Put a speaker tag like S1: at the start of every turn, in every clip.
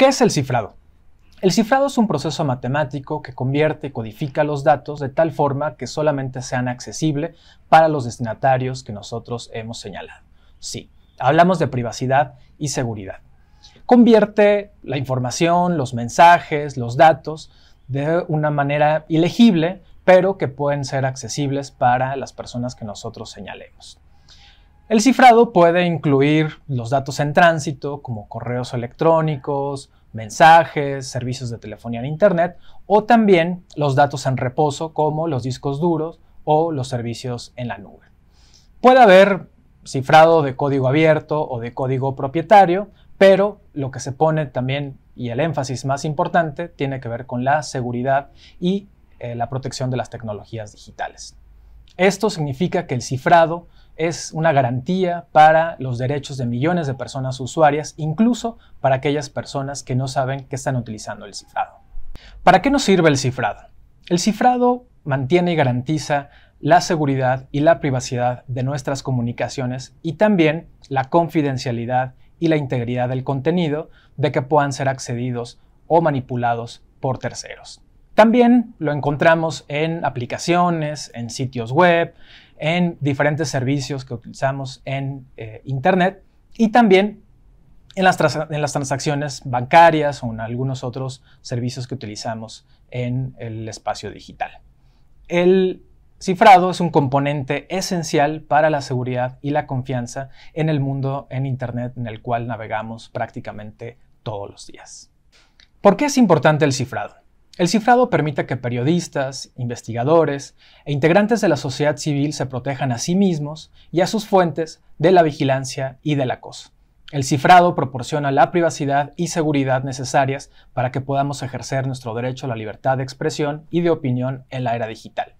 S1: ¿Qué es el cifrado? El cifrado es un proceso matemático que convierte y codifica los datos de tal forma que solamente sean accesibles para los destinatarios que nosotros hemos señalado. Sí, hablamos de privacidad y seguridad. Convierte la información, los mensajes, los datos de una manera ilegible, pero que pueden ser accesibles para las personas que nosotros señalemos. El cifrado puede incluir los datos en tránsito, como correos electrónicos, mensajes, servicios de telefonía en Internet, o también los datos en reposo, como los discos duros o los servicios en la nube. Puede haber cifrado de código abierto o de código propietario, pero lo que se pone también, y el énfasis más importante, tiene que ver con la seguridad y eh, la protección de las tecnologías digitales. Esto significa que el cifrado es una garantía para los derechos de millones de personas usuarias, incluso para aquellas personas que no saben que están utilizando el cifrado. ¿Para qué nos sirve el cifrado? El cifrado mantiene y garantiza la seguridad y la privacidad de nuestras comunicaciones y también la confidencialidad y la integridad del contenido de que puedan ser accedidos o manipulados por terceros. También lo encontramos en aplicaciones, en sitios web, en diferentes servicios que utilizamos en eh, Internet y también en en las, transacciones bancarias o en algunos otros servicios que utilizamos en el espacio digital. El cifrado es un componente esencial para la seguridad y la confianza en el mundo en Internet en el cual navegamos prácticamente todos los días. ¿Por qué es importante el cifrado? El cifrado permite que periodistas, investigadores e integrantes de la sociedad civil se protejan a sí mismos y a sus fuentes de la vigilancia y del acoso. El cifrado proporciona la privacidad y seguridad necesarias para que podamos ejercer nuestro derecho a la libertad de expresión y de opinión en la era digital.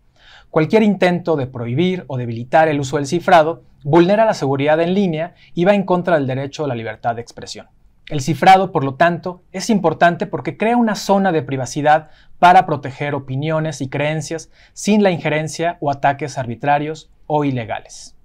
S1: Cualquier intento de prohibir o debilitar el uso del cifrado vulnera la seguridad en línea y va en contra del derecho a la libertad de expresión. El cifrado, por lo tanto, es importante porque crea una zona de privacidad para proteger opiniones y creencias sin la injerencia o ataques arbitrarios o ilegales.